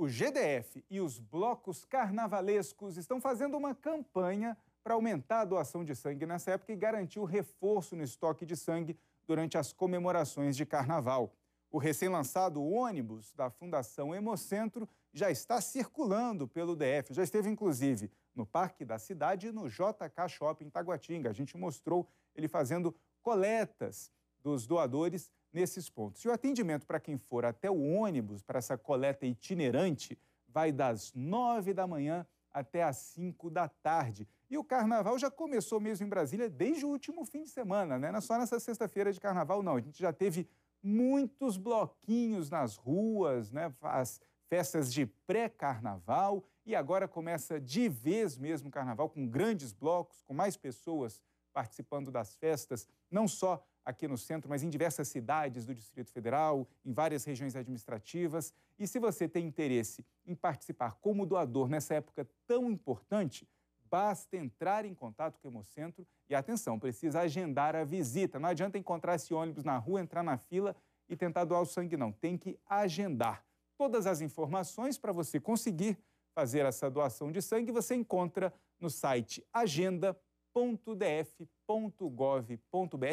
O GDF e os blocos carnavalescos estão fazendo uma campanha para aumentar a doação de sangue nessa época e garantir o reforço no estoque de sangue durante as comemorações de carnaval. O recém-lançado ônibus da Fundação Hemocentro já está circulando pelo DF, já esteve inclusive no Parque da Cidade e no JK Shopping Taguatinga. A gente mostrou ele fazendo coletas dos doadores nesses pontos. E o atendimento para quem for até o ônibus para essa coleta itinerante vai das 9 da manhã até às 5 da tarde. E o carnaval já começou mesmo em Brasília desde o último fim de semana, né? Não é só nessa sexta-feira de carnaval, não. A gente já teve muitos bloquinhos nas ruas, né? As festas de pré-carnaval e agora começa de vez mesmo o carnaval com grandes blocos, com mais pessoas participando das festas, não só aqui no centro, mas em diversas cidades do Distrito Federal, em várias regiões administrativas. E se você tem interesse em participar como doador nessa época tão importante, basta entrar em contato com o Hemocentro e atenção, precisa agendar a visita. Não adianta encontrar esse ônibus na rua, entrar na fila e tentar doar o sangue, não. Tem que agendar. Todas as informações para você conseguir fazer essa doação de sangue você encontra no site agenda.com www.df.gov.br.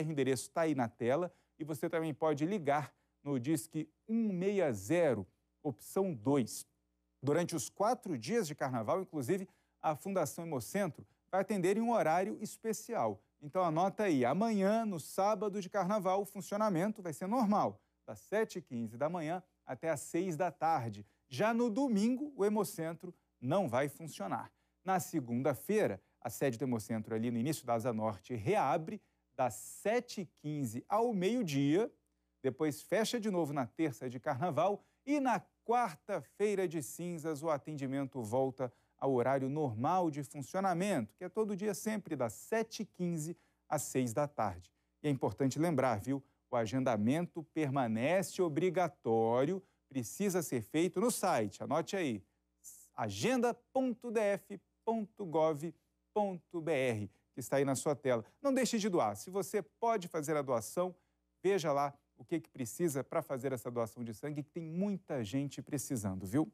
O endereço está aí na tela e você também pode ligar no Disque 160, opção 2. Durante os quatro dias de carnaval, inclusive, a Fundação Hemocentro vai atender em um horário especial. Então anota aí, amanhã, no sábado de carnaval, o funcionamento vai ser normal, das 7h15 da manhã até as 6 da tarde. Já no domingo, o Hemocentro não vai funcionar. Na segunda-feira, a sede do Hemocentro, ali no início da Asa Norte, reabre das 7h15 ao meio-dia, depois fecha de novo na terça de carnaval e na quarta-feira de cinzas o atendimento volta ao horário normal de funcionamento, que é todo dia sempre das 7h15 às 6 da tarde. E é importante lembrar, viu? O agendamento permanece obrigatório, precisa ser feito no site. Anote aí, agenda.df.gov.br que está aí na sua tela. Não deixe de doar. Se você pode fazer a doação, veja lá o que, que precisa para fazer essa doação de sangue, que tem muita gente precisando, viu?